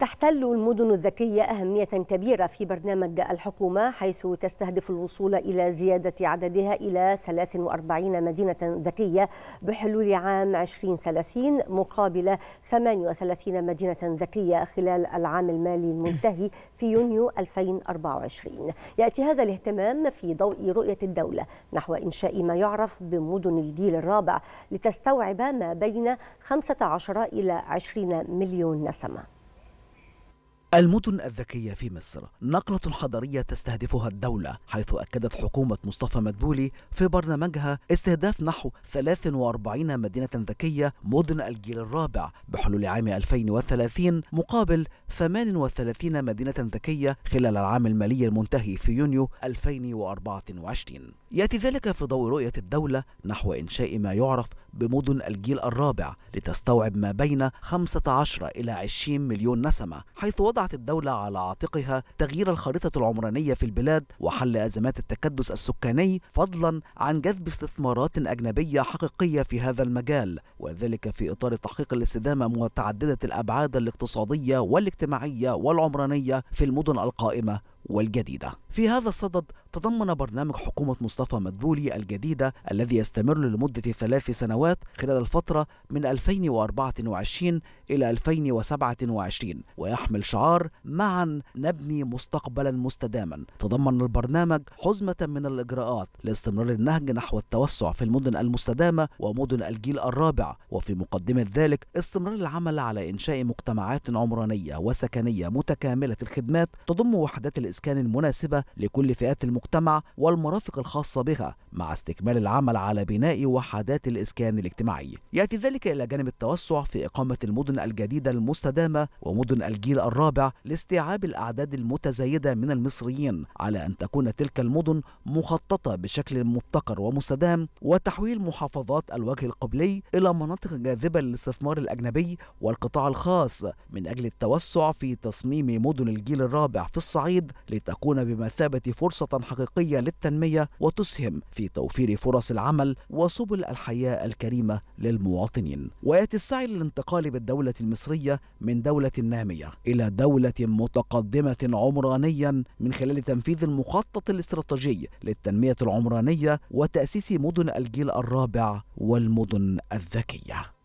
تحتل المدن الذكية أهمية كبيرة في برنامج الحكومة حيث تستهدف الوصول إلى زيادة عددها إلى 43 مدينة ذكية بحلول عام 2030 مقابل 38 مدينة ذكية خلال العام المالي المنتهي في يونيو 2024 يأتي هذا الاهتمام في ضوء رؤية الدولة نحو إنشاء ما يعرف بمدن الجيل الرابع لتستوعب ما بين 15 إلى 20 مليون نسمة المدن الذكية في مصر نقلة حضرية تستهدفها الدولة حيث أكدت حكومة مصطفى مدبولي في برنامجها استهداف نحو 43 مدينة ذكية مدن الجيل الرابع بحلول عام 2030 مقابل 38 مدينة ذكية خلال العام المالي المنتهي في يونيو 2024 يأتي ذلك في ضوء رؤية الدولة نحو إنشاء ما يعرف بمدن الجيل الرابع لتستوعب ما بين 15 إلى 20 مليون نسمة حيث وضع وضعت الدولة على عاتقها تغيير الخريطة العمرانية في البلاد وحل أزمات التكدس السكاني فضلا عن جذب استثمارات أجنبية حقيقية في هذا المجال وذلك في إطار تحقيق الاستدامة متعددة الأبعاد الاقتصادية والاجتماعية والعمرانية في المدن القائمة والجديدة في هذا الصدد تضمن برنامج حكومة مصطفى مدبولي الجديدة الذي يستمر لمدة ثلاث سنوات خلال الفترة من 2024 إلى 2027 ويحمل شعار معا نبني مستقبلا مستداما تضمن البرنامج حزمة من الإجراءات لاستمرار النهج نحو التوسع في المدن المستدامة ومدن الجيل الرابع وفي مقدمة ذلك استمرار العمل على إنشاء مجتمعات عمرانية وسكنية متكاملة الخدمات تضم وحدات الإسكان الإسكان المناسبة لكل فئات المجتمع والمرافق الخاصة بها مع استكمال العمل على بناء وحدات الإسكان الاجتماعي يأتي ذلك إلى جانب التوسع في إقامة المدن الجديدة المستدامة ومدن الجيل الرابع لاستيعاب الأعداد المتزايدة من المصريين على أن تكون تلك المدن مخططة بشكل مبتكر ومستدام وتحويل محافظات الوجه القبلي إلى مناطق جاذبة للاستثمار الأجنبي والقطاع الخاص من أجل التوسع في تصميم مدن الجيل الرابع في الصعيد لتكون بمثابة فرصة حقيقية للتنمية وتسهم في توفير فرص العمل وسبل الحياة الكريمة للمواطنين ويأتي السعي للانتقال بالدولة المصرية من دولة نامية إلى دولة متقدمة عمرانيا من خلال تنفيذ المخطط الاستراتيجي للتنمية العمرانية وتأسيس مدن الجيل الرابع والمدن الذكية